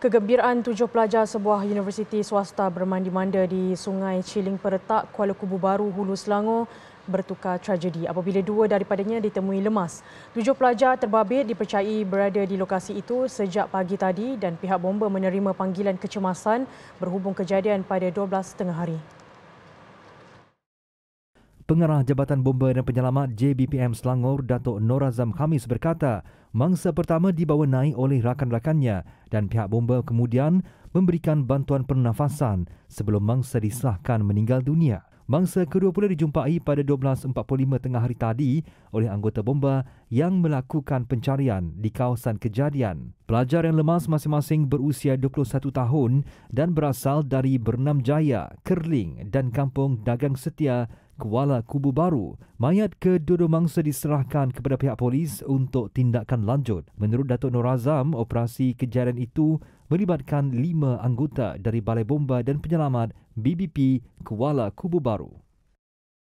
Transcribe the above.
Kegembiraan tujuh pelajar sebuah universiti swasta bermandi manda di Sungai Ciling Peretak, Kuala Kubu Baru, Hulu Selangor bertukar tragedi apabila dua daripadanya ditemui lemas. Tujuh pelajar terbabit dipercayai berada di lokasi itu sejak pagi tadi dan pihak bomba menerima panggilan kecemasan berhubung kejadian pada 12.30 hari. Pengarah Jabatan Bomba dan Penyelamat JBPM Selangor Datuk Norazam Azam berkata, mangsa pertama dibawa naik oleh rakan-rakannya dan pihak bomba kemudian memberikan bantuan pernafasan sebelum mangsa disahkan meninggal dunia. Mangsa kedua pula dijumpai pada 12.45 tengah hari tadi oleh anggota bomba yang melakukan pencarian di kawasan kejadian. Pelajar yang lemas masing-masing berusia 21 tahun dan berasal dari Bernam Jaya, Kerling dan Kampung Dagang Setia, Kuala Kubu Baru, mayat kedua-dua mangsa diserahkan kepada pihak polis untuk tindakan lanjut. Menurut Datuk Nur Azam, operasi kejaran itu melibatkan lima anggota dari Balai Bomba dan Penyelamat BBP Kuala Kubu Baru.